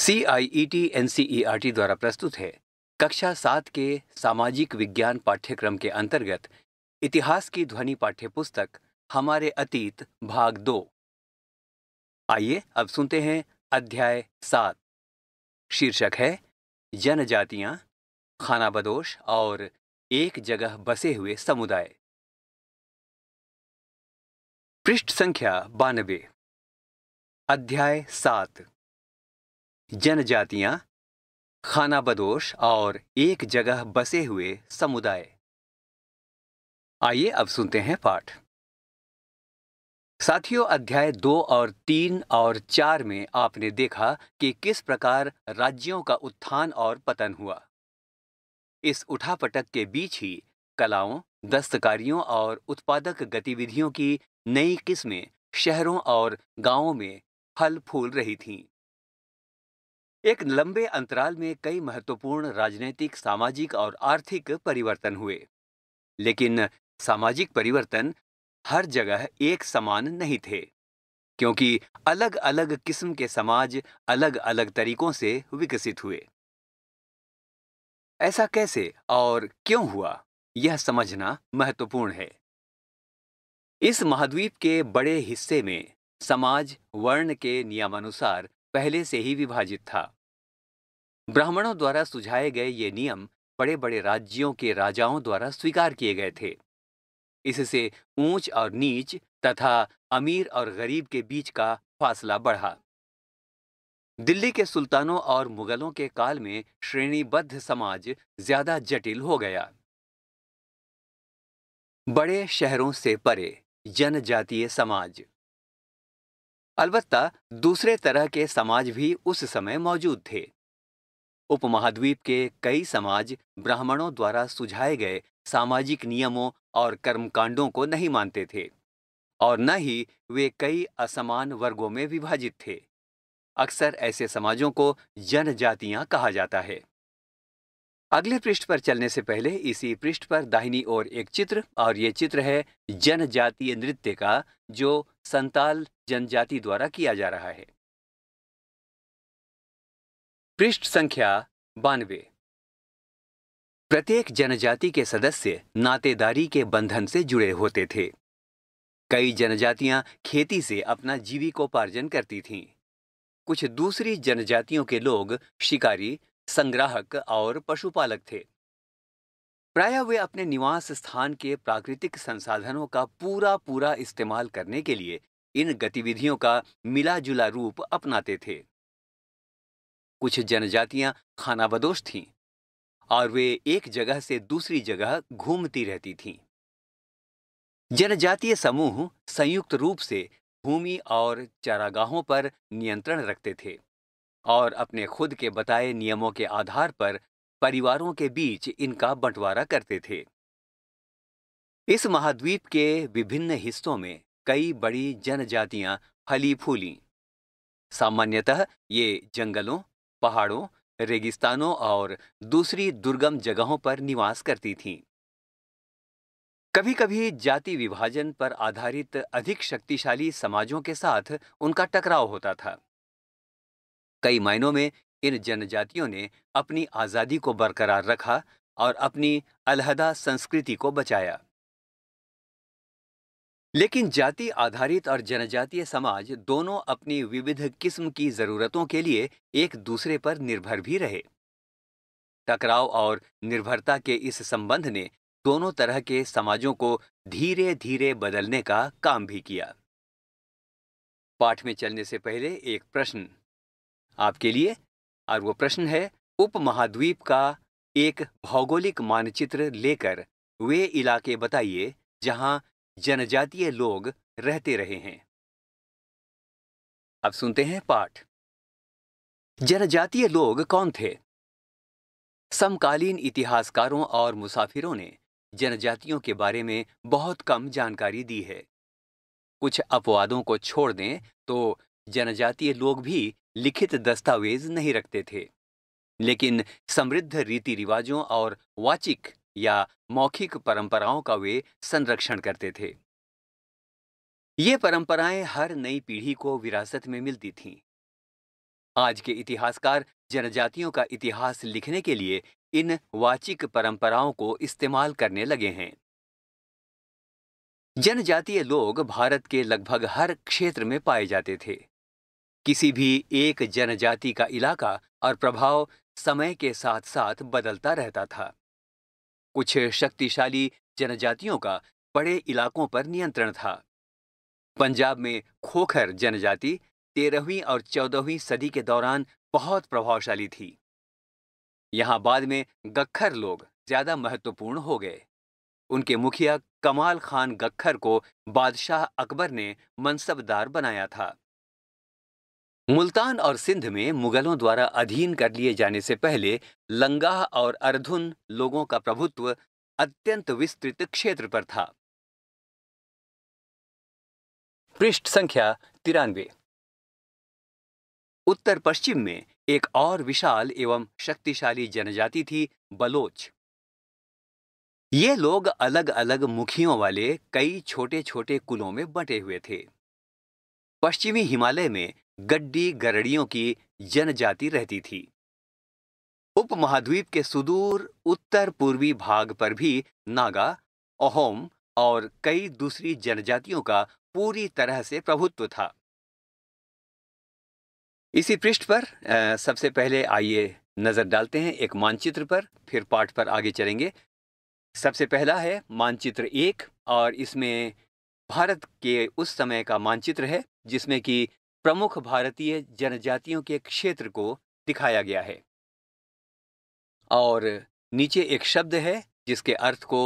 C I E T N C E R T द्वारा प्रस्तुत है कक्षा सात के सामाजिक विज्ञान पाठ्यक्रम के अंतर्गत इतिहास की ध्वनि पाठ्य पुस्तक हमारे अतीत भाग दो आइए अब सुनते हैं अध्याय सात शीर्षक है जनजातियां बदोष और एक जगह बसे हुए समुदाय पृष्ठ संख्या बानबे अध्याय सात खाना खानाबदोश और एक जगह बसे हुए समुदाय आइए अब सुनते हैं पाठ साथियों अध्याय दो और तीन और चार में आपने देखा कि किस प्रकार राज्यों का उत्थान और पतन हुआ इस उठापटक के बीच ही कलाओं दस्तकारियों और उत्पादक गतिविधियों की नई किस्में शहरों और गांवों में फल फूल रही थीं। एक लंबे अंतराल में कई महत्वपूर्ण राजनीतिक सामाजिक और आर्थिक परिवर्तन हुए लेकिन सामाजिक परिवर्तन हर जगह एक समान नहीं थे क्योंकि अलग अलग किस्म के समाज अलग अलग तरीकों से विकसित हुए ऐसा कैसे और क्यों हुआ यह समझना महत्वपूर्ण है इस महाद्वीप के बड़े हिस्से में समाज वर्ण के नियमानुसार पहले से ही विभाजित था ब्राह्मणों द्वारा सुझाए गए ये नियम बड़े बड़े राज्यों के राजाओं द्वारा स्वीकार किए गए थे इससे ऊंच और नीच तथा अमीर और गरीब के बीच का फासला बढ़ा दिल्ली के सुल्तानों और मुगलों के काल में श्रेणीबद्ध समाज ज्यादा जटिल हो गया बड़े शहरों से परे जनजातीय समाज अलबत्ता दूसरे तरह के समाज भी उस समय मौजूद थे उपमहाद्वीप के कई समाज ब्राह्मणों द्वारा सुझाए गए सामाजिक नियमों और कर्मकांडों को नहीं मानते थे और न ही वे कई असमान वर्गों में विभाजित थे अक्सर ऐसे समाजों को जनजातियां कहा जाता है अगले पृष्ठ पर चलने से पहले इसी पृष्ठ पर दाहिनी ओर एक चित्र और ये चित्र है जनजातीय नृत्य का जो संताल जनजाति द्वारा किया जा रहा है पृष्ठ संख्या बानवे प्रत्येक जनजाति के सदस्य नातेदारी के बंधन से जुड़े होते थे कई जनजातियां खेती से अपना जीविकोपार्जन करती थीं। कुछ दूसरी जनजातियों के लोग शिकारी संग्राहक और पशुपालक थे प्राय वे अपने निवास स्थान के प्राकृतिक संसाधनों का पूरा पूरा इस्तेमाल करने के लिए इन गतिविधियों का मिला जुला रूप अपनाते थे कुछ जनजातियां खानाबदोश थीं और वे एक जगह से दूसरी जगह घूमती रहती थीं। जनजातीय समूह संयुक्त रूप से भूमि और चारागाहों पर नियंत्रण रखते थे और अपने खुद के बताए नियमों के आधार पर परिवारों के बीच इनका बंटवारा करते थे इस महाद्वीप के विभिन्न हिस्सों में कई बड़ी जनजातियां फली फूली सामान्यतः ये जंगलों पहाड़ों रेगिस्तानों और दूसरी दुर्गम जगहों पर निवास करती थीं। कभी कभी जाति विभाजन पर आधारित अधिक शक्तिशाली समाजों के साथ उनका टकराव होता था कई मायनों में इन जनजातियों ने अपनी आज़ादी को बरकरार रखा और अपनी अलहदा संस्कृति को बचाया लेकिन जाति आधारित और जनजातीय समाज दोनों अपनी विविध किस्म की जरूरतों के लिए एक दूसरे पर निर्भर भी रहे टकराव और निर्भरता के इस संबंध ने दोनों तरह के समाजों को धीरे धीरे बदलने का काम भी किया पाठ में चलने से पहले एक प्रश्न आपके लिए और वो प्रश्न है उप महाद्वीप का एक भौगोलिक मानचित्र लेकर वे इलाके बताइए जहां जनजातीय लोग रहते रहे हैं अब सुनते हैं पाठ जनजातीय लोग कौन थे समकालीन इतिहासकारों और मुसाफिरों ने जनजातियों के बारे में बहुत कम जानकारी दी है कुछ अपवादों को छोड़ दें तो जनजातीय लोग भी लिखित दस्तावेज नहीं रखते थे लेकिन समृद्ध रीति रिवाजों और वाचिक या मौखिक परंपराओं का वे संरक्षण करते थे ये परंपराएं हर नई पीढ़ी को विरासत में मिलती थीं। आज के इतिहासकार जनजातियों का इतिहास लिखने के लिए इन वाचिक परंपराओं को इस्तेमाल करने लगे हैं जनजातीय लोग भारत के लगभग हर क्षेत्र में पाए जाते थे किसी भी एक जनजाति का इलाका और प्रभाव समय के साथ साथ बदलता रहता था कुछ शक्तिशाली जनजातियों का बड़े इलाकों पर नियंत्रण था पंजाब में खोखर जनजाति तेरहवीं और चौदहवीं सदी के दौरान बहुत प्रभावशाली थी यहाँ बाद में गखर लोग ज्यादा महत्वपूर्ण हो गए उनके मुखिया कमाल खान गखर को बादशाह अकबर ने मनसबदार बनाया था मुल्तान और सिंध में मुगलों द्वारा अधीन कर लिए जाने से पहले लंगाह और अर्धुन लोगों का प्रभुत्व अत्यंत विस्तृत क्षेत्र पर था पृष्ठ संख्या तिरानवे उत्तर पश्चिम में एक और विशाल एवं शक्तिशाली जनजाति थी बलोच ये लोग अलग अलग मुखियों वाले कई छोटे छोटे कुलों में बंटे हुए थे पश्चिमी हिमालय में गड्डी गरड़ियों की जनजाति रहती थी उपमहाद्वीप के सुदूर उत्तर पूर्वी भाग पर भी नागा अहोम और कई दूसरी जनजातियों का पूरी तरह से प्रभुत्व था इसी पृष्ठ पर सबसे पहले आइए नजर डालते हैं एक मानचित्र पर फिर पाठ पर आगे चलेंगे सबसे पहला है मानचित्र एक और इसमें भारत के उस समय का मानचित्र है जिसमें कि प्रमुख भारतीय जनजातियों के क्षेत्र को दिखाया गया है और नीचे एक शब्द है जिसके अर्थ को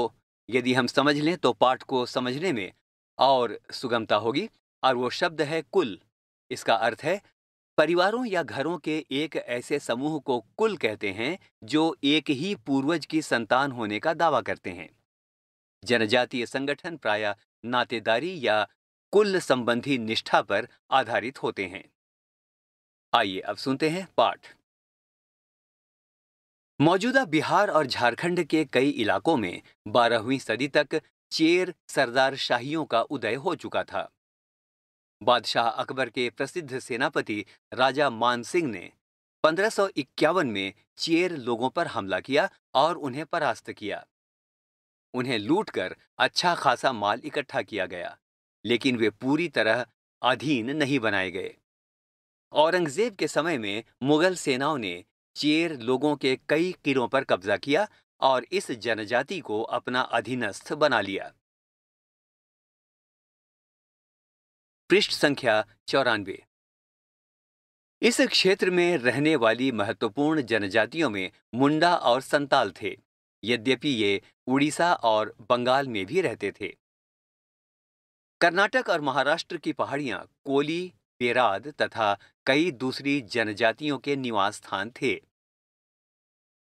यदि हम समझ लें तो पाठ को समझने में और सुगमता होगी और वो शब्द है कुल इसका अर्थ है परिवारों या घरों के एक ऐसे समूह को कुल कहते हैं जो एक ही पूर्वज की संतान होने का दावा करते हैं जनजातीय संगठन प्राय नातेदारी या कुल संबंधी निष्ठा पर आधारित होते हैं आइए अब सुनते हैं पाठ मौजूदा बिहार और झारखंड के कई इलाकों में बारहवीं सदी तक चेर सरदार शाहियों का उदय हो चुका था बादशाह अकबर के प्रसिद्ध सेनापति राजा मानसिंह ने पंद्रह में चेर लोगों पर हमला किया और उन्हें परास्त किया उन्हें लूटकर अच्छा खासा माल इकट्ठा किया गया लेकिन वे पूरी तरह अधीन नहीं बनाए गए औरंगजेब के समय में मुगल सेनाओं ने चेर लोगों के कई किलों पर कब्जा किया और इस जनजाति को अपना अधीनस्थ बना लिया पृष्ठ संख्या चौरानवे इस क्षेत्र में रहने वाली महत्वपूर्ण जनजातियों में मुंडा और संताल थे यद्यपि ये उड़ीसा और बंगाल में भी रहते थे कर्नाटक और महाराष्ट्र की पहाड़ियां कोली पेराद तथा कई दूसरी जनजातियों के निवास स्थान थे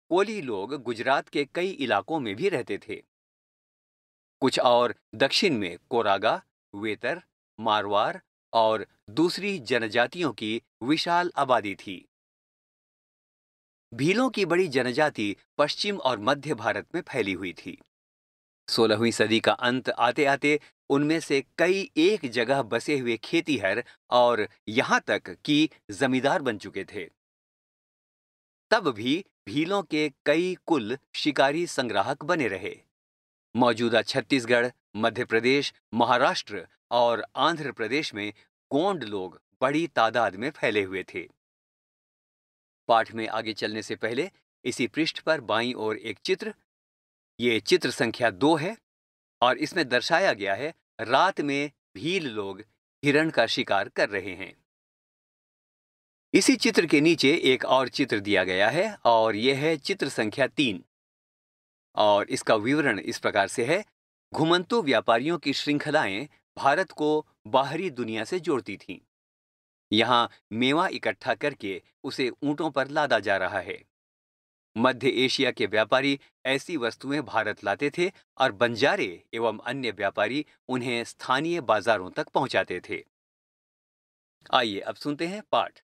कोली लोग गुजरात के कई इलाकों में भी रहते थे कुछ और दक्षिण में कोरागा वेतर मारवार और दूसरी जनजातियों की विशाल आबादी थी भीलों की बड़ी जनजाति पश्चिम और मध्य भारत में फैली हुई थी सोलहवीं सदी का अंत आते आते उनमें से कई एक जगह बसे हुए खेतीहर और यहां तक कि जमींदार बन चुके थे तब भी भीलों के कई कुल शिकारी संग्राहक बने रहे मौजूदा छत्तीसगढ़ मध्य प्रदेश महाराष्ट्र और आंध्र प्रदेश में गोंड लोग बड़ी तादाद में फैले हुए थे पाठ में आगे चलने से पहले इसी पृष्ठ पर बाईं ओर एक चित्र ये चित्र संख्या दो है और इसमें दर्शाया गया है रात में भील लोग हिरण का शिकार कर रहे हैं इसी चित्र के नीचे एक और चित्र दिया गया है और यह है चित्र संख्या तीन और इसका विवरण इस प्रकार से है घुमंतु व्यापारियों की श्रृंखलाएं भारत को बाहरी दुनिया से जोड़ती थीं। यहां मेवा इकट्ठा करके उसे ऊंटों पर लादा जा रहा है मध्य एशिया के व्यापारी ऐसी वस्तुएं भारत लाते थे और बंजारे एवं अन्य व्यापारी उन्हें स्थानीय बाजारों तक पहुंचाते थे आइए अब सुनते हैं पाठ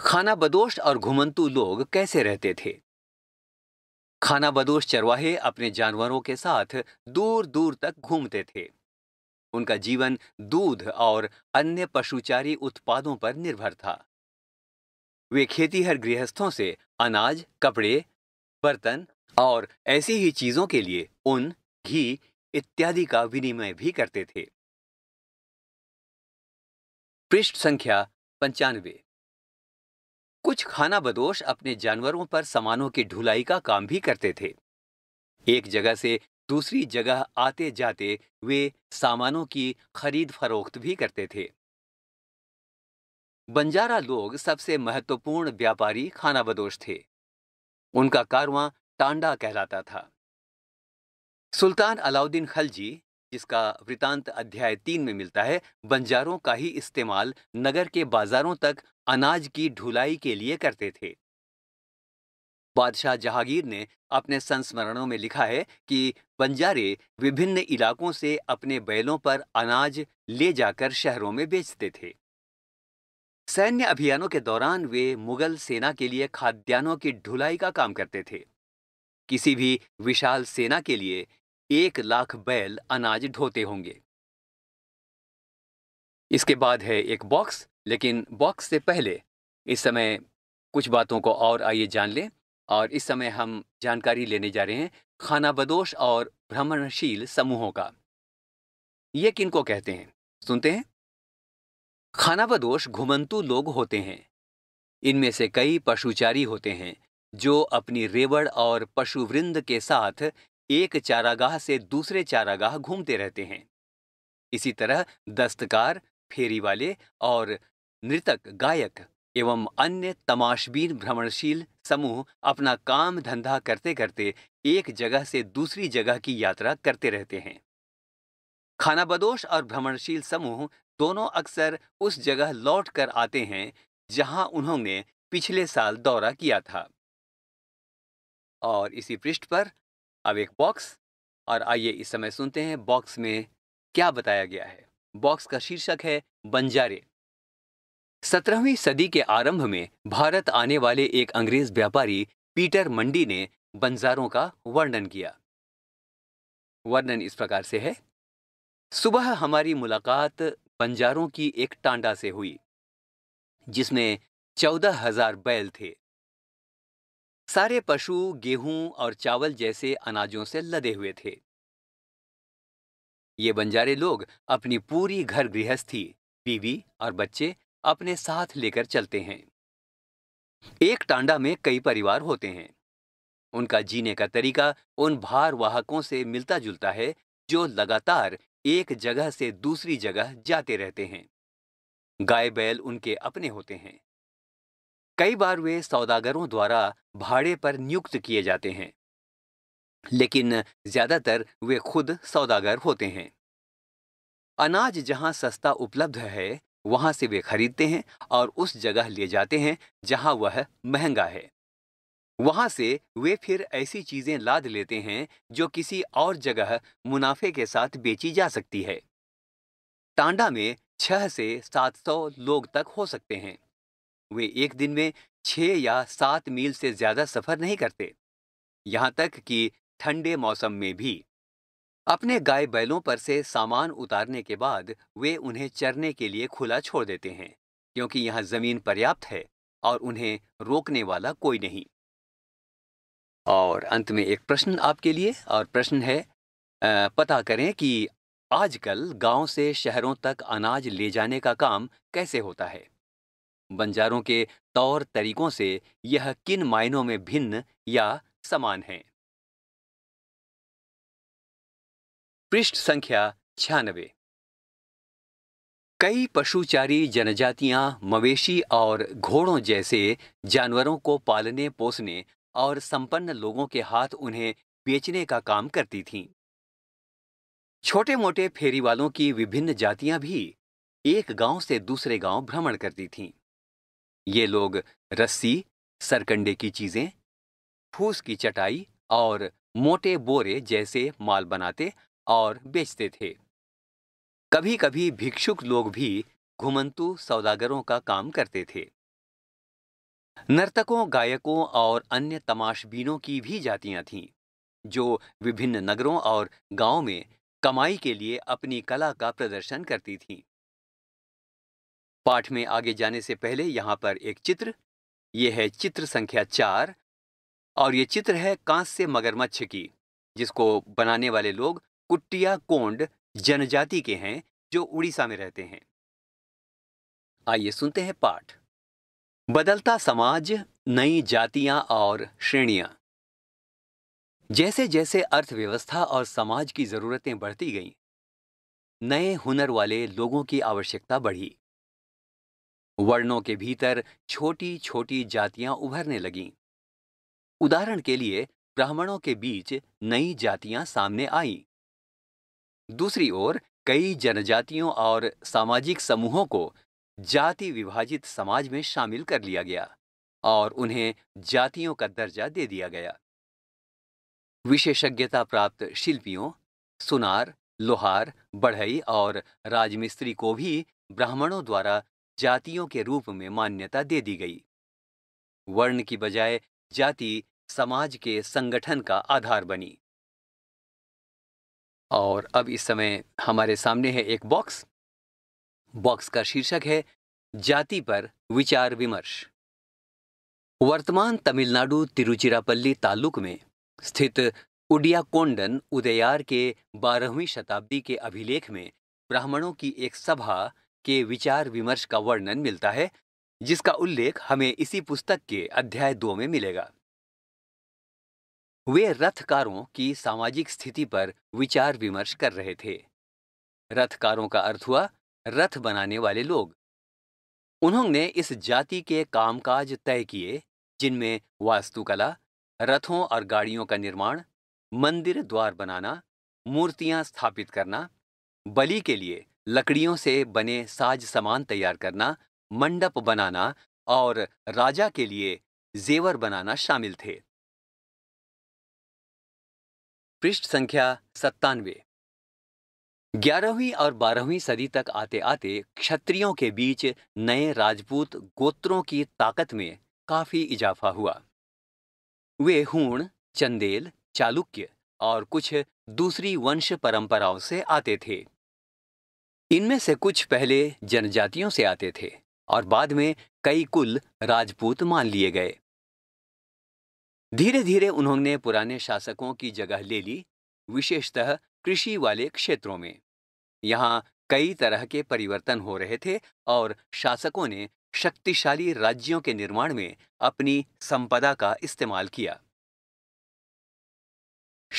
खाना बदोश और घुमंतु लोग कैसे रहते थे खाना बदोश चरवाहे अपने जानवरों के साथ दूर दूर तक घूमते थे उनका जीवन दूध और अन्य पशुचारी उत्पादों पर निर्भर था वे खेतीहर गृहस्थों से अनाज कपड़े बर्तन और ऐसी ही चीजों के लिए उन घी इत्यादि का विनिमय भी करते थे पृष्ठ संख्या पंचानवे कुछ खाना बदोश अपने जानवरों पर सामानों की ढुलाई का काम भी करते थे एक जगह से दूसरी जगह आते जाते वे सामानों की खरीद फरोख्त भी करते थे बंजारा लोग सबसे महत्वपूर्ण व्यापारी खानाबदोश थे उनका कारवां टांडा कहलाता था सुल्तान अलाउद्दीन खलजी जिसका वृतांत अध्याय तीन में मिलता है बंजारों का ही इस्तेमाल नगर के बाजारों तक अनाज की ढुलाई के लिए करते थे बादशाह जहांगीर ने अपने संस्मरणों में लिखा है कि बंजारे विभिन्न इलाकों से अपने बैलों पर अनाज ले जाकर शहरों में बेचते थे सैन्य अभियानों के दौरान वे मुगल सेना के लिए खाद्यान्नों की ढुलाई का काम करते थे किसी भी विशाल सेना के लिए एक लाख बैल अनाज ढोते होंगे इसके बाद है एक बॉक्स लेकिन बॉक्स से पहले इस समय कुछ बातों को और आइए जान लें और इस समय हम जानकारी लेने जा रहे हैं खानाबदोश और भ्रमणशील समूहों का ये किनको कहते हैं सुनते हैं खानाबदोश घुमंतु लोग होते हैं इनमें से कई पशुचारी होते हैं जो अपनी रेवड़ और पशुवृंद के साथ एक चारागाह से दूसरे चारागाह घूमते रहते हैं इसी तरह दस्तकार फेरी वाले और नृतक गायक एवं अन्य तमाशबीन भ्रमणशील समूह अपना काम धंधा करते करते एक जगह से दूसरी जगह की यात्रा करते रहते हैं खानाबदोश और भ्रमणशील समूह दोनों अक्सर उस जगह लौट कर आते हैं जहां उन्होंने पिछले साल दौरा किया था और इसी पृष्ठ पर अब एक बॉक्स और आइए इस समय सुनते हैं बॉक्स में क्या बताया गया है बॉक्स का शीर्षक है बंजारे सत्रहवीं सदी के आरंभ में भारत आने वाले एक अंग्रेज व्यापारी पीटर मंडी ने बंजारों का वर्णन किया वर्णन इस प्रकार से है सुबह हमारी मुलाकात पंजारों की एक टांडा से हुई जिसमें चौदह हजार बैल थे सारे पशु गेहूं और चावल जैसे अनाजों से लदे हुए थे ये बंजारे लोग अपनी पूरी घर गृहस्थी बीवी और बच्चे अपने साथ लेकर चलते हैं एक टांडा में कई परिवार होते हैं उनका जीने का तरीका उन भारवाहकों से मिलता जुलता है जो लगातार एक जगह से दूसरी जगह जाते रहते हैं गाय बैल उनके अपने होते हैं कई बार वे सौदागरों द्वारा भाड़े पर नियुक्त किए जाते हैं लेकिन ज्यादातर वे खुद सौदागर होते हैं अनाज जहां सस्ता उपलब्ध है वहां से वे खरीदते हैं और उस जगह ले जाते हैं जहां वह महंगा है वहां से वे फिर ऐसी चीजें लाद लेते हैं जो किसी और जगह मुनाफे के साथ बेची जा सकती है टांडा में छह से सात सौ लोग तक हो सकते हैं वे एक दिन में छः या सात मील से ज्यादा सफर नहीं करते यहाँ तक कि ठंडे मौसम में भी अपने गाय बैलों पर से सामान उतारने के बाद वे उन्हें चरने के लिए खुला छोड़ देते हैं क्योंकि यहाँ जमीन पर्याप्त है और उन्हें रोकने वाला कोई नहीं और अंत में एक प्रश्न आपके लिए और प्रश्न है पता करें कि आजकल गांव से शहरों तक अनाज ले जाने का काम कैसे होता है बंजारों के तौर तरीकों से यह किन मायनों में भिन्न या समान है पृष्ठ संख्या छियानवे कई पशुचारी जनजातियां मवेशी और घोड़ों जैसे जानवरों को पालने पोसने और संपन्न लोगों के हाथ उन्हें बेचने का काम करती थीं। छोटे मोटे फेरी वालों की विभिन्न जातियां भी एक गांव से दूसरे गांव भ्रमण करती थीं। ये लोग रस्सी सरकंडे की चीजें फूस की चटाई और मोटे बोरे जैसे माल बनाते और बेचते थे कभी कभी भिक्षुक लोग भी घुमंतु सौदागरों का काम करते थे नर्तकों गायकों और अन्य तमाशबीनों की भी जातियां थीं जो विभिन्न नगरों और गांवों में कमाई के लिए अपनी कला का प्रदर्शन करती थीं पाठ में आगे जाने से पहले यहां पर एक चित्र ये है चित्र संख्या चार और ये चित्र है कांस से मगरमच्छ की जिसको बनाने वाले लोग कुटिया कोंड जनजाति के हैं जो उड़ीसा में रहते हैं आइए सुनते हैं पाठ बदलता समाज नई जातियां और श्रेणियां जैसे जैसे अर्थव्यवस्था और समाज की जरूरतें बढ़ती गईं नए हुनर वाले लोगों की आवश्यकता बढ़ी वर्णों के भीतर छोटी छोटी जातियां उभरने लगीं उदाहरण के लिए ब्राह्मणों के बीच नई जातियां सामने आईं दूसरी ओर कई जनजातियों और सामाजिक समूहों को जाति विभाजित समाज में शामिल कर लिया गया और उन्हें जातियों का दर्जा दे दिया गया विशेषज्ञता प्राप्त शिल्पियों सुनार लोहार बढ़ई और राजमिस्त्री को भी ब्राह्मणों द्वारा जातियों के रूप में मान्यता दे दी गई वर्ण की बजाय जाति समाज के संगठन का आधार बनी और अब इस समय हमारे सामने है एक बॉक्स बॉक्स का शीर्षक है जाति पर विचार विमर्श वर्तमान तमिलनाडु तिरुचिरापल्ली तालुक में स्थित उडियाकोंडन उदयार के बारहवीं शताब्दी के अभिलेख में ब्राह्मणों की एक सभा के विचार विमर्श का वर्णन मिलता है जिसका उल्लेख हमें इसी पुस्तक के अध्याय दो में मिलेगा वे रथकारों की सामाजिक स्थिति पर विचार विमर्श कर रहे थे रथकारों का अर्थ हुआ रथ बनाने वाले लोग उन्होंने इस जाति के कामकाज तय किए जिनमें वास्तुकला रथों और गाड़ियों का निर्माण मंदिर द्वार बनाना मूर्तियां स्थापित करना बलि के लिए लकड़ियों से बने साज सामान तैयार करना मंडप बनाना और राजा के लिए जेवर बनाना शामिल थे पृष्ठ संख्या सत्तानवे ग्यारहवीं और बारहवीं सदी तक आते आते क्षत्रियों के बीच नए राजपूत गोत्रों की ताकत में काफी इजाफा हुआ वे हूण चंदेल चालुक्य और कुछ दूसरी वंश परंपराओं से आते थे इनमें से कुछ पहले जनजातियों से आते थे और बाद में कई कुल राजपूत मान लिए गए धीरे धीरे उन्होंने पुराने शासकों की जगह ले ली विशेषतः कृषि वाले क्षेत्रों में यहाँ कई तरह के परिवर्तन हो रहे थे और शासकों ने शक्तिशाली राज्यों के निर्माण में अपनी संपदा का इस्तेमाल किया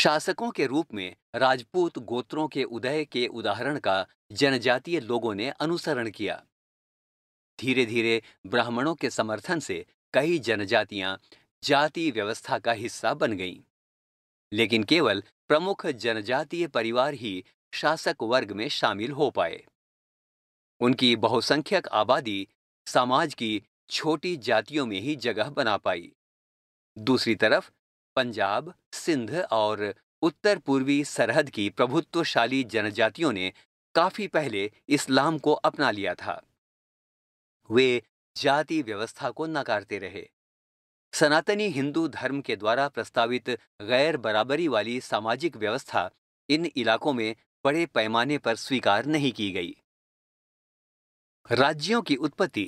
शासकों के रूप में राजपूत गोत्रों के उदय के उदाहरण का जनजातीय लोगों ने अनुसरण किया धीरे धीरे ब्राह्मणों के समर्थन से कई जनजातियां जाति व्यवस्था का हिस्सा बन गईं। लेकिन केवल प्रमुख जनजातीय परिवार ही शासक वर्ग में शामिल हो पाए उनकी बहुसंख्यक आबादी समाज की छोटी जातियों में ही जगह बना पाई दूसरी तरफ पंजाब सिंध और उत्तर पूर्वी सरहद की प्रभुत्वशाली जनजातियों ने काफी पहले इस्लाम को अपना लिया था वे जाति व्यवस्था को नकारते रहे सनातनी हिंदू धर्म के द्वारा प्रस्तावित गैर बराबरी वाली सामाजिक व्यवस्था इन इलाकों में बड़े पैमाने पर स्वीकार नहीं की गई राज्यों की उत्पत्ति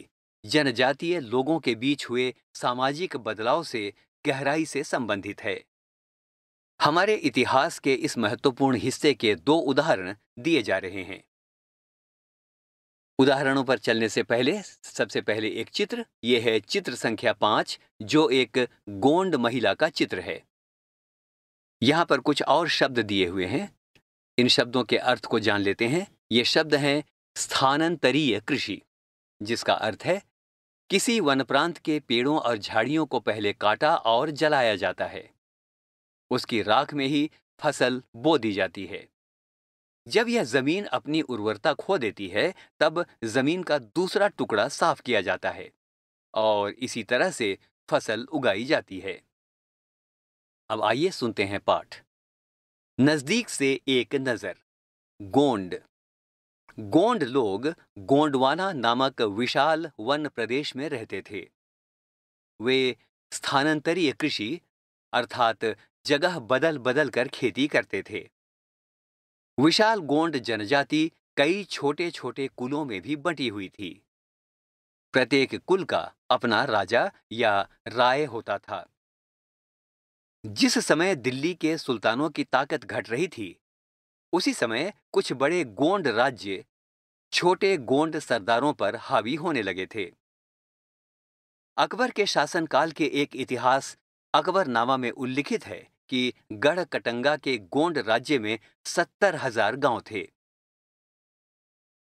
जनजातीय लोगों के बीच हुए सामाजिक बदलाव से गहराई से संबंधित है हमारे इतिहास के इस महत्वपूर्ण हिस्से के दो उदाहरण दिए जा रहे हैं उदाहरणों पर चलने से पहले सबसे पहले एक चित्र यह है चित्र संख्या पांच जो एक गोंड महिला का चित्र है यहां पर कुछ और शब्द दिए हुए हैं इन शब्दों के अर्थ को जान लेते हैं ये शब्द हैं स्थानांतरीय कृषि जिसका अर्थ है किसी वन प्रांत के पेड़ों और झाड़ियों को पहले काटा और जलाया जाता है उसकी राख में ही फसल बो दी जाती है जब यह जमीन अपनी उर्वरता खो देती है तब जमीन का दूसरा टुकड़ा साफ किया जाता है और इसी तरह से फसल उगाई जाती है अब आइए सुनते हैं पाठ नजदीक से एक नजर गोंड गोंड लोग गोंडवाना नामक विशाल वन प्रदेश में रहते थे वे स्थानांतरीय कृषि अर्थात जगह बदल बदल कर खेती करते थे विशाल गोंड जनजाति कई छोटे छोटे कुलों में भी बंटी हुई थी प्रत्येक कुल का अपना राजा या राय होता था जिस समय दिल्ली के सुल्तानों की ताकत घट रही थी उसी समय कुछ बड़े गोंड राज्य छोटे गोंड सरदारों पर हावी होने लगे थे अकबर के शासनकाल के एक इतिहास अकबरनामा में उल्लिखित है कि कटंगा के गोंड राज्य में सत्तर हजार गांव थे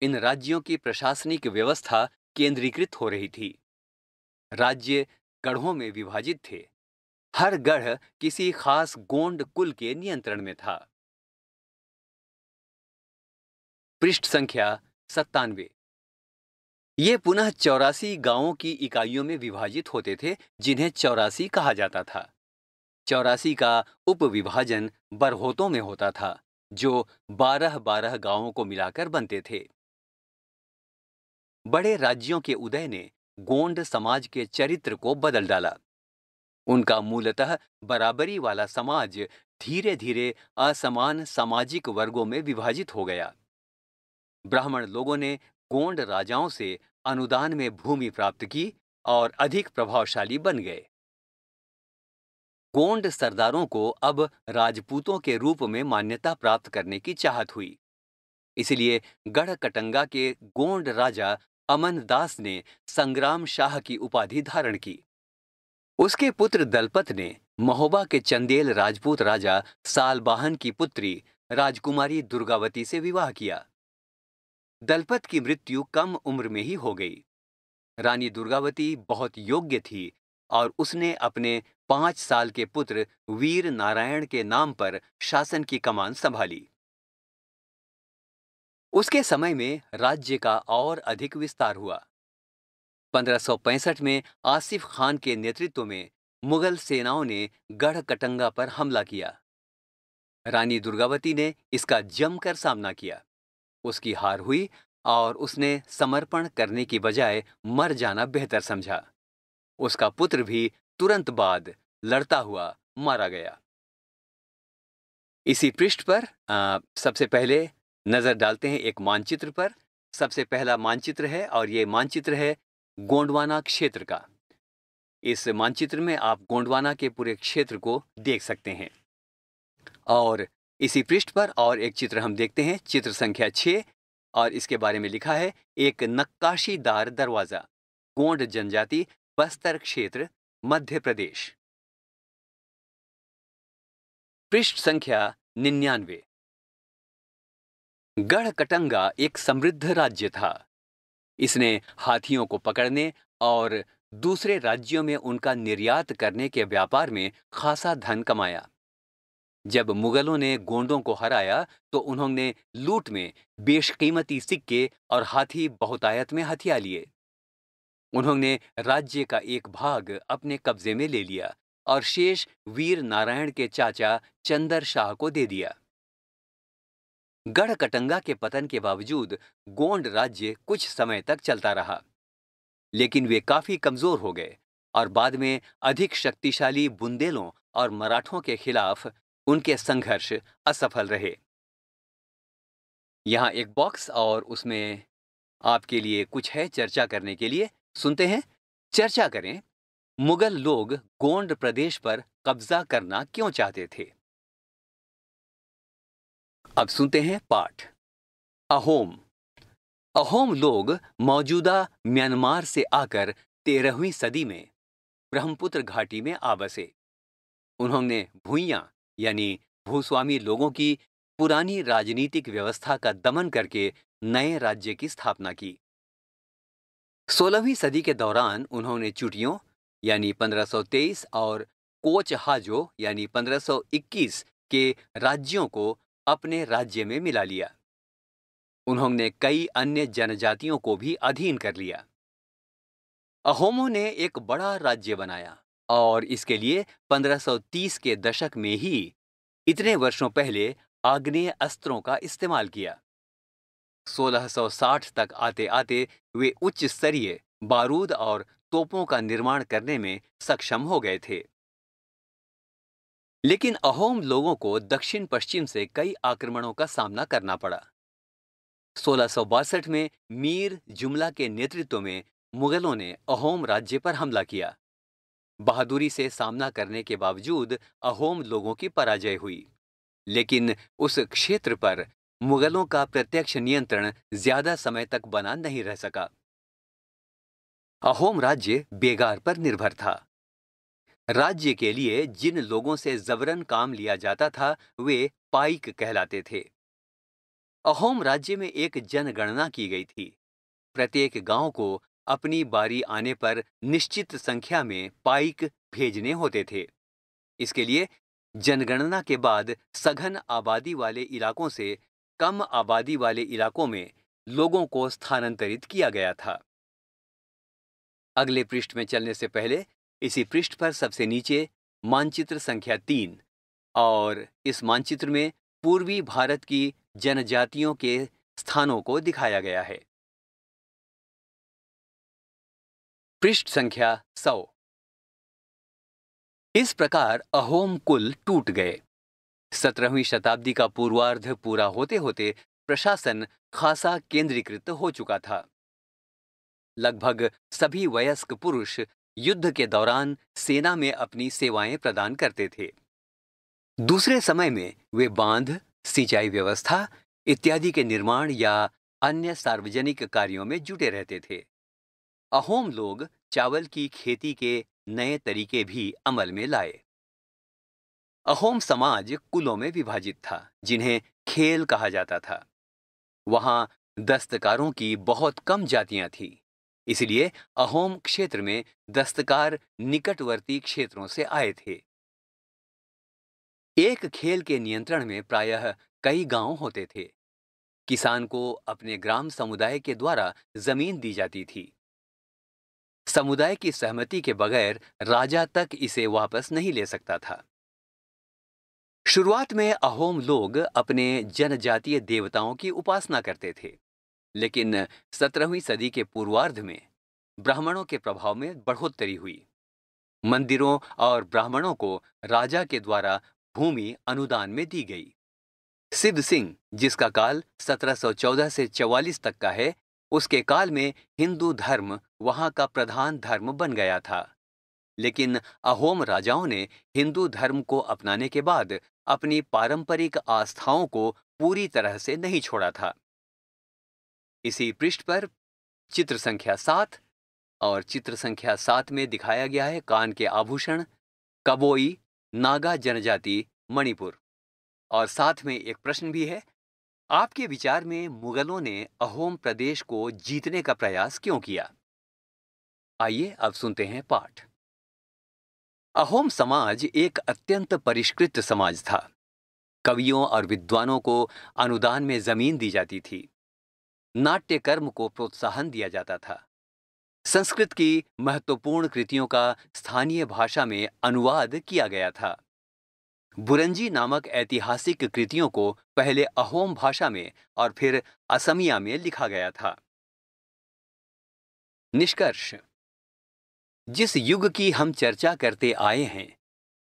इन राज्यों की प्रशासनिक व्यवस्था केंद्रीकृत हो रही थी राज्य गढ़ों में विभाजित थे हर गढ़ किसी खास गोंड कुल के नियंत्रण में था पृष्ठ संख्या सत्तानवे ये पुनः चौरासी गांवों की इकाइयों में विभाजित होते थे जिन्हें चौरासी कहा जाता था चौरासी का उपविभाजन बरहोतों में होता था जो बारह बारह गांवों को मिलाकर बनते थे बड़े राज्यों के उदय ने गोंड समाज के चरित्र को बदल डाला उनका मूलतः बराबरी वाला समाज धीरे धीरे असमान सामाजिक वर्गों में विभाजित हो गया ब्राह्मण लोगों ने गोंड राजाओं से अनुदान में भूमि प्राप्त की और अधिक प्रभावशाली बन गए गोंड सरदारों को अब राजपूतों के रूप में मान्यता प्राप्त करने की चाहत हुई इसलिए गढ़ कटंगा के गोंड राजा अमन दास ने संग्राम शाह की उपाधि धारण की उसके पुत्र दलपत ने महोबा के चंदेल राजपूत राजा सालबाहन की पुत्री राजकुमारी दुर्गावती से विवाह किया दलपत की मृत्यु कम उम्र में ही हो गई रानी दुर्गावती बहुत योग्य थी और उसने अपने पांच साल के पुत्र वीर नारायण के नाम पर शासन की कमान संभाली उसके समय में राज्य का और अधिक विस्तार हुआ 1565 में आसिफ खान के नेतृत्व में मुगल सेनाओं ने गढ़ कटंगा पर हमला किया रानी दुर्गावती ने इसका जमकर सामना किया उसकी हार हुई और उसने समर्पण करने की बजाय मर जाना बेहतर समझा उसका पुत्र भी तुरंत बाद लड़ता हुआ मारा गया इसी पृष्ठ पर आ, सबसे पहले नज़र डालते हैं एक मानचित्र पर सबसे पहला मानचित्र है और ये मानचित्र है गोंडवाना क्षेत्र का इस मानचित्र में आप गोंडवाना के पूरे क्षेत्र को देख सकते हैं और इसी पृष्ठ पर और एक चित्र हम देखते हैं चित्र संख्या छः और इसके बारे में लिखा है एक नक्काशीदार दरवाज़ा गोंड जनजाति बस्तर क्षेत्र मध्य प्रदेश पृष्ठ संख्या निन्यानवे गढ़कटंगा एक समृद्ध राज्य था इसने हाथियों को पकड़ने और दूसरे राज्यों में उनका निर्यात करने के व्यापार में खासा धन कमाया जब मुगलों ने गोंडों को हराया तो उन्होंने लूट में बेशकीमती सिक्के और हाथी बहुतायत में हथिया लिए उन्होंने राज्य का एक भाग अपने कब्जे में ले लिया और शेष वीर नारायण के चाचा चंदर शाह को दे दिया गढ़कटंगा के पतन के बावजूद गोंड राज्य कुछ समय तक चलता रहा लेकिन वे काफी कमजोर हो गए और बाद में अधिक शक्तिशाली बुंदेलों और मराठों के खिलाफ उनके संघर्ष असफल रहे यहां एक बॉक्स और उसमें आपके लिए कुछ है चर्चा करने के लिए सुनते हैं चर्चा करें मुगल लोग गोंड प्रदेश पर कब्जा करना क्यों चाहते थे अब सुनते हैं पाठ अहोम अहोम लोग मौजूदा म्यांमार से आकर तेरहवीं सदी में ब्रह्मपुत्र घाटी में आ बसे उन्होंने भूया यानी भूस्वामी लोगों की पुरानी राजनीतिक व्यवस्था का दमन करके नए राज्य की स्थापना की सोलहवीं सदी के दौरान उन्होंने चुटियों यानी 1523 और कोचहाजो यानी 1521 के राज्यों को अपने राज्य में मिला लिया उन्होंने कई अन्य जनजातियों को भी अधीन कर लिया अहोमों ने एक बड़ा राज्य बनाया और इसके लिए 1530 के दशक में ही इतने वर्षों पहले आग्नेय अस्त्रों का इस्तेमाल किया 1660 तक आते आते वे उच्च स्तरीय बारूद और तोपों का निर्माण करने में सक्षम हो गए थे लेकिन अहोम लोगों को दक्षिण पश्चिम से कई आक्रमणों का सामना करना पड़ा सोलह में मीर जुमला के नेतृत्व में मुगलों ने अहोम राज्य पर हमला किया बहादुरी से सामना करने के बावजूद अहोम लोगों की पराजय हुई लेकिन उस क्षेत्र पर मुगलों का प्रत्यक्ष नियंत्रण ज्यादा समय तक बना नहीं रह सका अहोम राज्य बेगार पर निर्भर था राज्य के लिए जिन लोगों से जबरन काम लिया जाता था वे पाइक कहलाते थे अहोम राज्य में एक जनगणना की गई थी प्रत्येक गांव को अपनी बारी आने पर निश्चित संख्या में पाइक भेजने होते थे इसके लिए जनगणना के बाद सघन आबादी वाले इलाकों से कम आबादी वाले इलाकों में लोगों को स्थानांतरित किया गया था अगले पृष्ठ में चलने से पहले इसी पृष्ठ पर सबसे नीचे मानचित्र संख्या तीन और इस मानचित्र में पूर्वी भारत की जनजातियों के स्थानों को दिखाया गया है पृष्ठ संख्या सौ इस प्रकार अहोम कुल टूट गए सत्रहवीं शताब्दी का पूर्वार्ध पूरा होते होते प्रशासन खासा केंद्रीकृत हो चुका था लगभग सभी वयस्क पुरुष युद्ध के दौरान सेना में अपनी सेवाएं प्रदान करते थे दूसरे समय में वे बांध सिंचाई व्यवस्था इत्यादि के निर्माण या अन्य सार्वजनिक कार्यों में जुटे रहते थे अहोम लोग चावल की खेती के नए तरीके भी अमल में लाए अहोम समाज कुलों में विभाजित था जिन्हें खेल कहा जाता था वहां दस्तकारों की बहुत कम जातियां थी इसलिए अहोम क्षेत्र में दस्तकार निकटवर्ती क्षेत्रों से आए थे एक खेल के नियंत्रण में प्रायः कई गांव होते थे किसान को अपने ग्राम समुदाय के द्वारा जमीन दी जाती थी समुदाय की सहमति के बगैर राजा तक इसे वापस नहीं ले सकता था शुरुआत में अहोम लोग अपने जनजातीय देवताओं की उपासना करते थे लेकिन सत्रहवीं सदी के पूर्वार्ध में ब्राह्मणों के प्रभाव में बढ़ोतरी हुई मंदिरों और ब्राह्मणों को राजा के द्वारा भूमि अनुदान में दी गई सिद्ध सिंह जिसका काल 1714 से 44 तक का है उसके काल में हिंदू धर्म वहां का प्रधान धर्म बन गया था लेकिन अहोम राजाओं ने हिंदू धर्म को अपनाने के बाद अपनी पारंपरिक आस्थाओं को पूरी तरह से नहीं छोड़ा था इसी पृष्ठ पर चित्र संख्या सात और चित्र संख्या सात में दिखाया गया है कान के आभूषण कबोई नागा जनजाति मणिपुर और साथ में एक प्रश्न भी है आपके विचार में मुगलों ने अहोम प्रदेश को जीतने का प्रयास क्यों किया आइए अब सुनते हैं पाठ अहोम समाज एक अत्यंत परिष्कृत समाज था कवियों और विद्वानों को अनुदान में जमीन दी जाती थी नाट्य कर्म को प्रोत्साहन दिया जाता था संस्कृत की महत्वपूर्ण कृतियों का स्थानीय भाषा में अनुवाद किया गया था बुरंजी नामक ऐतिहासिक कृतियों को पहले अहोम भाषा में और फिर असमिया में लिखा गया था निष्कर्ष जिस युग की हम चर्चा करते आए हैं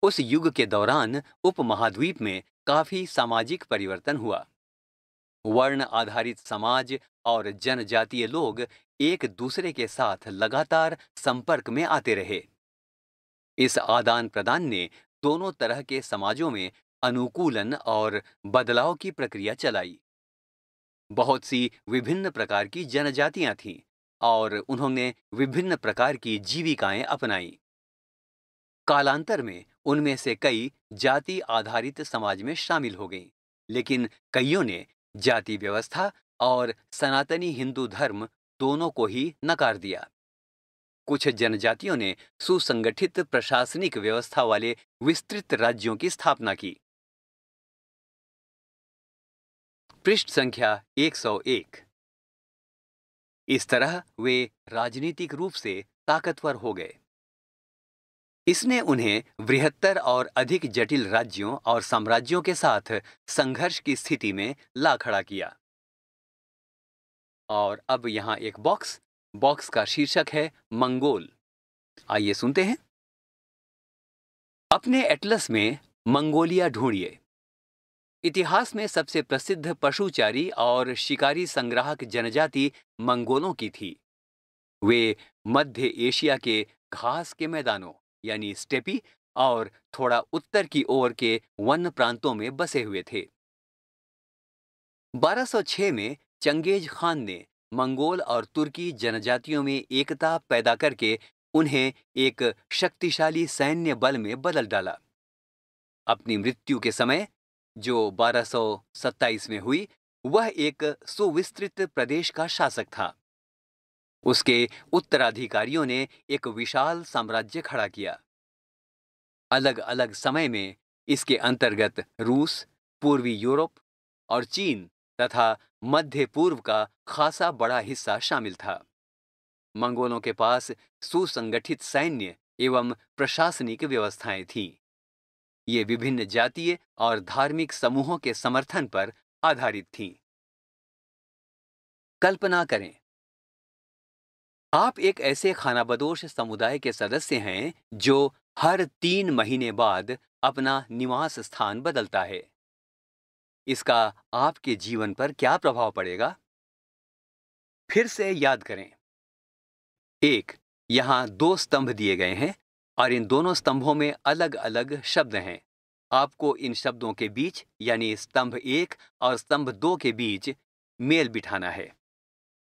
उस युग के दौरान उपमहाद्वीप में काफी सामाजिक परिवर्तन हुआ वर्ण आधारित समाज और जनजातीय लोग एक दूसरे के साथ लगातार संपर्क में आते रहे इस आदान प्रदान ने दोनों तरह के समाजों में अनुकूलन और बदलाव की प्रक्रिया चलाई बहुत सी विभिन्न प्रकार की जनजातियां थीं और उन्होंने विभिन्न प्रकार की जीविकाएं अपनाई कालांतर में उनमें से कई जाति आधारित समाज में शामिल हो गईं, लेकिन कईयों ने जाति व्यवस्था और सनातनी हिंदू धर्म दोनों को ही नकार दिया कुछ जनजातियों ने सुसंगठित प्रशासनिक व्यवस्था वाले विस्तृत राज्यों की स्थापना की पृष्ठ संख्या 101 इस तरह वे राजनीतिक रूप से ताकतवर हो गए इसने उन्हें बृहत्तर और अधिक जटिल राज्यों और साम्राज्यों के साथ संघर्ष की स्थिति में ला खड़ा किया और अब यहां एक बॉक्स बॉक्स का शीर्षक है मंगोल आइए सुनते हैं अपने एटलस में मंगोलिया ढूंढिए इतिहास में सबसे प्रसिद्ध पशुचारी और शिकारी संग्राहक जनजाति मंगोलों की थी वे मध्य एशिया के घास के मैदानों यानी स्टेपी और थोड़ा उत्तर की ओर के वन प्रांतों में बसे हुए थे 1206 में चंगेज खान ने मंगोल और तुर्की जनजातियों में एकता पैदा करके उन्हें एक शक्तिशाली सैन्य बल में बदल डाला अपनी मृत्यु के समय जो 1227 में हुई वह एक सुविस्तृत प्रदेश का शासक था उसके उत्तराधिकारियों ने एक विशाल साम्राज्य खड़ा किया अलग अलग समय में इसके अंतर्गत रूस पूर्वी यूरोप और चीन तथा मध्य पूर्व का खासा बड़ा हिस्सा शामिल था मंगोलों के पास सुसंगठित सैन्य एवं प्रशासनिक व्यवस्थाएं थीं ये विभिन्न जातीय और धार्मिक समूहों के समर्थन पर आधारित थी कल्पना करें आप एक ऐसे खानाबदोश समुदाय के सदस्य हैं जो हर तीन महीने बाद अपना निवास स्थान बदलता है इसका आपके जीवन पर क्या प्रभाव पड़ेगा फिर से याद करें एक यहां दो स्तंभ दिए गए हैं और इन दोनों स्तंभों में अलग अलग शब्द हैं आपको इन शब्दों के बीच यानी स्तंभ एक और स्तंभ दो के बीच मेल बिठाना है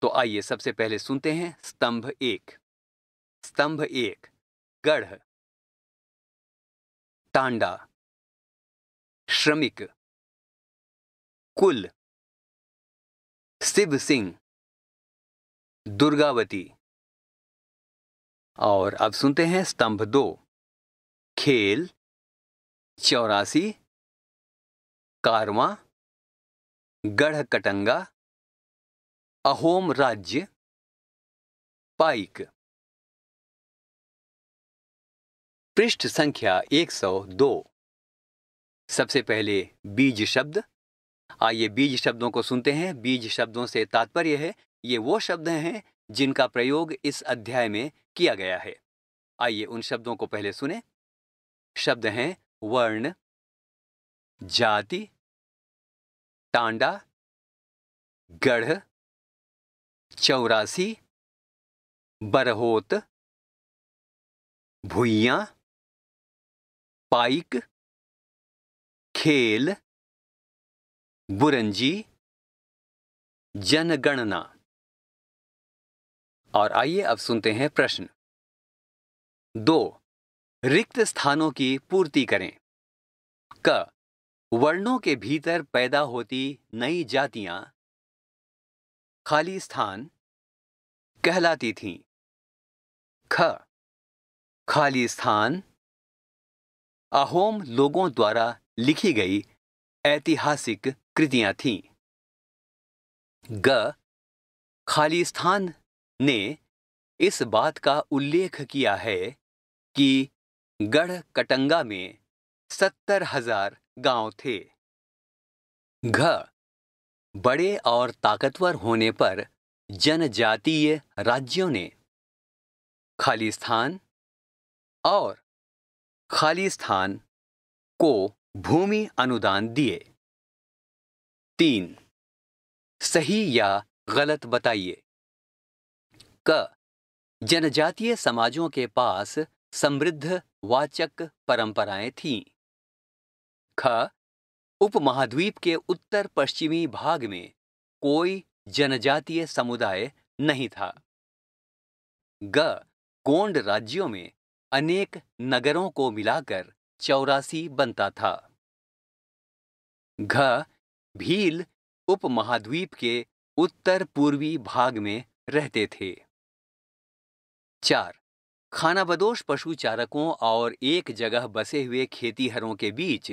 तो आइए सबसे पहले सुनते हैं स्तंभ एक स्तंभ एक गढ़ टांडा श्रमिक कुल शिव सिंह दुर्गावती और अब सुनते हैं स्तंभ दो खेल चौरासी कारवा गढ़ कटंगा अहोम राज्य पाइक पृष्ठ संख्या 102 सबसे पहले बीज शब्द आइए बीज शब्दों को सुनते हैं बीज शब्दों से तात्पर्य है ये वो शब्द हैं जिनका प्रयोग इस अध्याय में किया गया है आइए उन शब्दों को पहले सुने शब्द हैं वर्ण जाति टांडा गढ़ चौरासी बरहोत भुइया पाइक खेल बुरंजी जनगणना और आइए अब सुनते हैं प्रश्न दो रिक्त स्थानों की पूर्ति करें क वर्णों के भीतर पैदा होती नई जातियां खाली स्थान कहलाती थीं ख खाली स्थान अहोम लोगों द्वारा लिखी गई ऐतिहासिक कृतियां थीं ग स्थान ने इस बात का उल्लेख किया है कि गढ़ कटंगा में सत्तर हजार गांव थे घ बड़े और ताकतवर होने पर जनजातीय राज्यों ने खालिस्थान और खालिस्थान को भूमि अनुदान दिए तीन सही या गलत बताइए क जनजातीय समाजों के पास समृद्ध वाचक परंपराएं थीं ख उपमहाद्वीप के उत्तर पश्चिमी भाग में कोई जनजातीय समुदाय नहीं था ग गोंड राज्यों में अनेक नगरों को मिलाकर चौरासी बनता था घ भील उपमहाद्वीप के उत्तर पूर्वी भाग में रहते थे चार खानाबदोश पशु चारकों और एक जगह बसे हुए खेतीहरों के बीच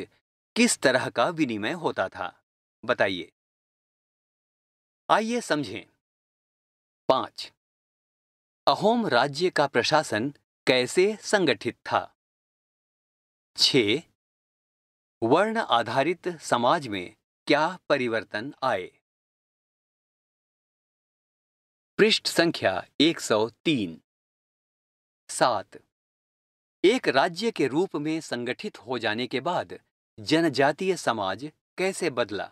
किस तरह का विनिमय होता था बताइए आइए समझें पांच अहोम राज्य का प्रशासन कैसे संगठित था छ वर्ण आधारित समाज में क्या परिवर्तन आए पृष्ठ संख्या 103 सात एक राज्य के रूप में संगठित हो जाने के बाद जनजातीय समाज कैसे बदला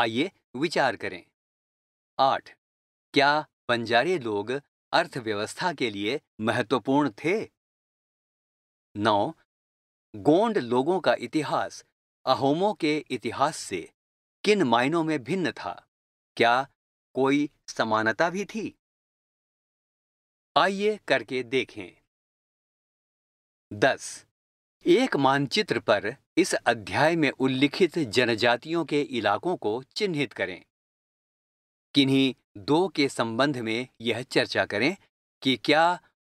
आइए विचार करें आठ क्या बंजारे लोग अर्थव्यवस्था के लिए महत्वपूर्ण थे नौ गोंड लोगों का इतिहास अहोमों के इतिहास से किन मायनों में भिन्न था क्या कोई समानता भी थी आइए करके देखें दस एक मानचित्र पर इस अध्याय में उल्लिखित जनजातियों के इलाकों को चिन्हित करें किन्हीं दो के संबंध में यह चर्चा करें कि क्या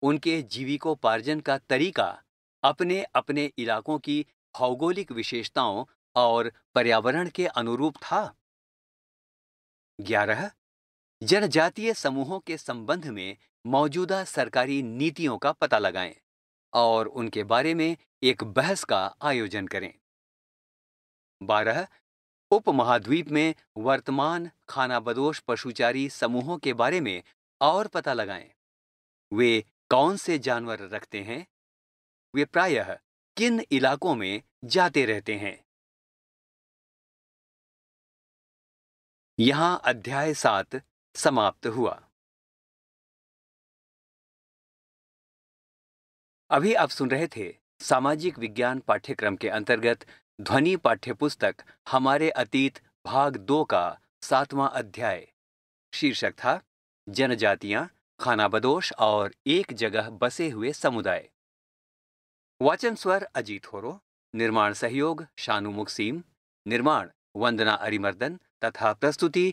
उनके जीविकोपार्जन का तरीका अपने अपने इलाकों की भौगोलिक विशेषताओं और पर्यावरण के अनुरूप था ग्यारह जनजातीय समूहों के संबंध में मौजूदा सरकारी नीतियों का पता लगाएं और उनके बारे में एक बहस का आयोजन करें बारह उपमहाद्वीप में वर्तमान खानाबदोश पशुचारी समूहों के बारे में और पता लगाएं वे कौन से जानवर रखते हैं वे प्रायः किन इलाकों में जाते रहते हैं यहाँ अध्याय सात समाप्त हुआ अभी आप सुन रहे थे सामाजिक विज्ञान पाठ्यक्रम के अंतर्गत ध्वनि पाठ्य पुस्तक हमारे अतीत भाग दो का सातवां अध्याय शीर्षक था जनजातियां खानाबदोश और एक जगह बसे हुए समुदाय वाचन स्वर अजीत होरो निर्माण सहयोग शानु मुक्सीम निर्माण वंदना अरिमर्दन तथा प्रस्तुति